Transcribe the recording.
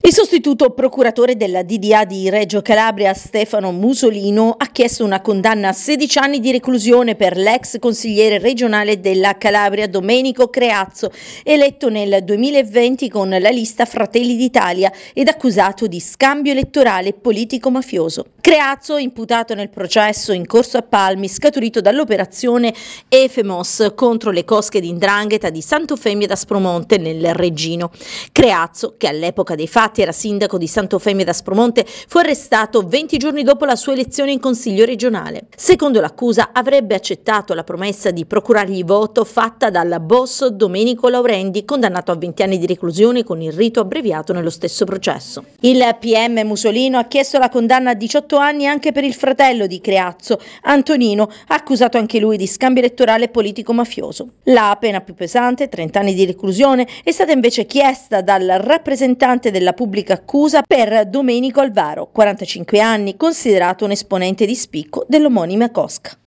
Il sostituto procuratore della DDA di Reggio Calabria Stefano Musolino ha chiesto una condanna a 16 anni di reclusione per l'ex consigliere regionale della Calabria Domenico Creazzo, eletto nel 2020 con la lista Fratelli d'Italia ed accusato di scambio elettorale politico-mafioso. Creazzo, imputato nel processo in corso a Palmi, scaturito dall'operazione EFEMOS contro le cosche di Indrangheta di Santo Santofemia d'Aspromonte nel Reggino. Creazzo, che all'epoca dei fatti Sbatti era sindaco di Santo Femme da Spromonte, fu arrestato 20 giorni dopo la sua elezione in consiglio regionale. Secondo l'accusa avrebbe accettato la promessa di procurargli voto fatta dal boss Domenico Laurendi, condannato a 20 anni di reclusione con il rito abbreviato nello stesso processo. Il PM Musolino ha chiesto la condanna a 18 anni anche per il fratello di Creazzo, Antonino, accusato anche lui di scambio elettorale politico-mafioso. La pena più pesante, 30 anni di reclusione, è stata invece chiesta dal rappresentante della pubblica accusa per Domenico Alvaro, 45 anni, considerato un esponente di spicco dell'omonima cosca.